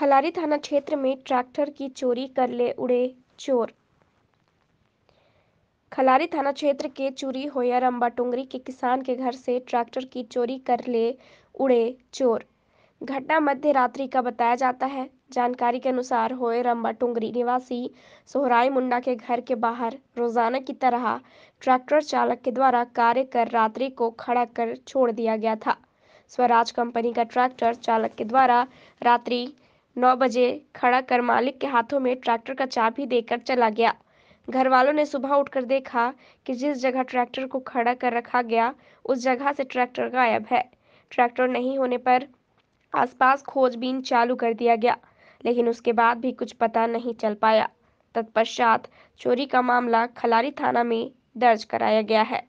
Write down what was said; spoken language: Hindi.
खलारी थाना क्षेत्र में ट्रैक्टर की चोरी कर ले उड़े चोर खलारी थाना क्षेत्र के चूरी होयर अम्बा टोंगरी के किसान के घर से ट्रैक्टर की चोरी कर ले उड़े चोर घटना मध्य रात्रि का बताया जाता है जानकारी के अनुसार होयर अम्बा टोंगरी निवासी सोहराई मुंडा के घर के बाहर रोजाना की तरह ट्रैक्टर चालक के द्वारा कार्य कर रात्रि को खड़ा कर छोड़ दिया गया था स्वराज कंपनी का ट्रैक्टर चालक के द्वारा रात्रि नौ बजे खड़ा कर मालिक के हाथों में ट्रैक्टर का चाबी देकर चला गया घर वालों ने सुबह उठकर देखा कि जिस जगह ट्रैक्टर को खड़ा कर रखा गया उस जगह से ट्रैक्टर गायब है ट्रैक्टर नहीं होने पर आसपास खोजबीन चालू कर दिया गया लेकिन उसके बाद भी कुछ पता नहीं चल पाया तत्पश्चात चोरी का मामला खलारी थाना में दर्ज कराया गया है